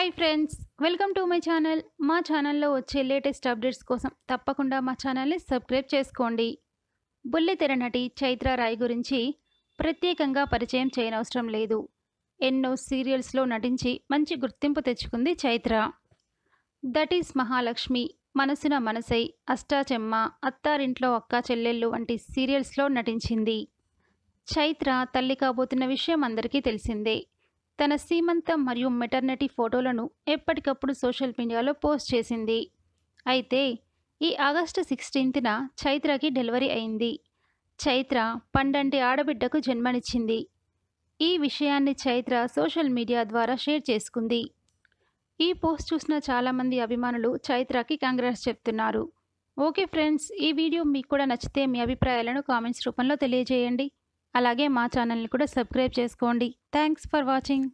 hi friends welcome to my channel మా ఛానల్లో వచ్చే లేటెస్ట్ అప్డేట్స్ కోసం తప్పకుండా మా ఛానల్ని సబ్స్క్రైబ్ చేసుకోండి బుల్లితెర నటి చైత్ర రాయ్ గురించి ప్రత్యేకంగా పరిచయం చేయనవసరం లేదు ఎన్నో సీరియల్స్లో నటించి మంచి గుర్తింపు తెచ్చుకుంది చైత్ర దట్ ఈస్ మహాలక్ష్మి మనసున మనసై అష్టాచెమ్మ అత్తారింట్లో అక్క చెల్లెళ్ళు వంటి సీరియల్స్లో నటించింది చైత్ర తల్లి కాబోతున్న విషయం అందరికీ తెలిసిందే తన సీమంతం మరియు మెటర్నిటీ ఫోటోలను ఎప్పటికప్పుడు సోషల్ మీడియాలో పోస్ట్ చేసింది అయితే ఈ ఆగస్టు సిక్స్టీన్త్న చైత్రకి డెలివరీ అయింది చైత్ర పండంటి ఆడబిడ్డకు జన్మనిచ్చింది ఈ విషయాన్ని చైత్ర సోషల్ మీడియా ద్వారా షేర్ చేసుకుంది ఈ పోస్ట్ చూసిన చాలామంది అభిమానులు చైత్రకి కాంగ్రెస్ చెప్తున్నారు ఓకే ఫ్రెండ్స్ ఈ వీడియో మీకు కూడా నచ్చితే మీ అభిప్రాయాలను కామెంట్స్ రూపంలో తెలియజేయండి అలాగే మా ఛానల్ని కూడా సబ్స్క్రైబ్ చేసుకోండి థ్యాంక్స్ ఫర్ వాచింగ్